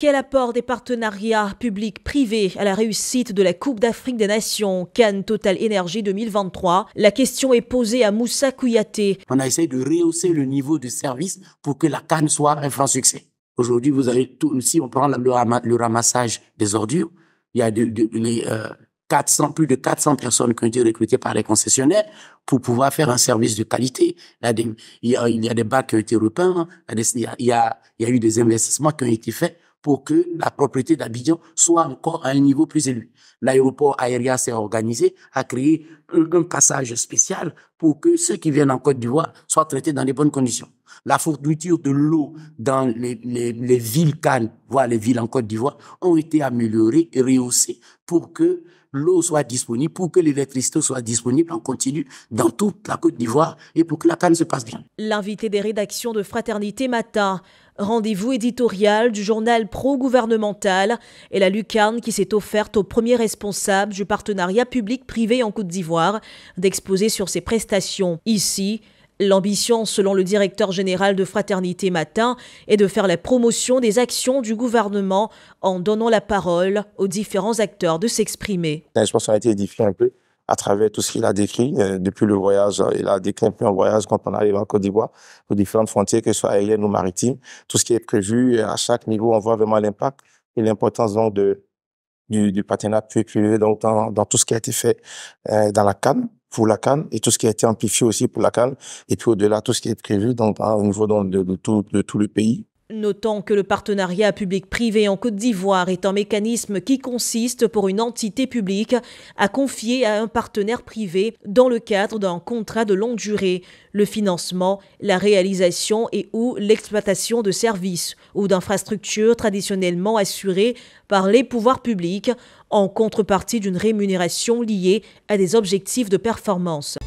Quel apport des partenariats publics-privés à la réussite de la Coupe d'Afrique des Nations Cannes Total Energy 2023 La question est posée à Moussa Kouyaté. On a essayé de rehausser le niveau de service pour que la Cannes soit un franc succès. Aujourd'hui, vous avez Si on prend le, ramassage des ordures, il y a euh, plus de 400 personnes qui ont été recrutées par les concessionnaires pour pouvoir faire un service de qualité. Il y a des, il qui ont été repeints, il y a eu des investissements qui ont été faits pour que la propriété d'Abidjan soit encore à un niveau plus élevé. L'aéroport aérien s'est organisé, a créé un passage spécial pour que ceux qui viennent en Côte d'Ivoire soient traités dans les bonnes conditions. La fourniture de l'eau dans les, villes cannes, voire les villes en Côte d'Ivoire, ont été améliorées et rehaussées pour que l'eau soit disponible, pour que l'électricité soit disponible en continu dans toute la Côte d'Ivoire et pour que la canne se passe bien. L'invité des rédactions de Fraternité Matin rendez-vous éditorial du journal pro-gouvernemental et la lucarne qui s'est offerte au premier responsable du partenariat public-privé en Côte d'Ivoire d'exposer sur ses prestations. Ici, L'ambition, selon le directeur général de Fraternité Matin, est de faire la promotion des actions du gouvernement en donnant la parole aux différents acteurs de s'exprimer. Je pense ça a été un peu à travers tout ce qu'il a décrit euh, depuis le voyage. Euh, il a décrit un peu un voyage quand on arrive en Côte d'Ivoire, aux différentes frontières, que ce soit aériennes ou maritimes. Tout ce qui est prévu euh, à chaque niveau, on voit vraiment l'impact et l'importance donc de du, du partenariat privé dans, dans, tout ce qui a été fait euh, dans la Cannes pour la Cannes et tout ce qui a été amplifié aussi pour la Cannes et puis au-delà tout ce qui est prévu donc hein, au niveau donc, de, de, tout, de tout le pays Notons que le partenariat public-privé en Côte d'Ivoire est un mécanisme qui consiste pour une entité publique à confier à un partenaire privé dans le cadre d'un contrat de longue durée le financement, la réalisation et ou l'exploitation de services ou d'infrastructures traditionnellement assurées par les pouvoirs publics en contrepartie d'une rémunération liée à des objectifs de performance.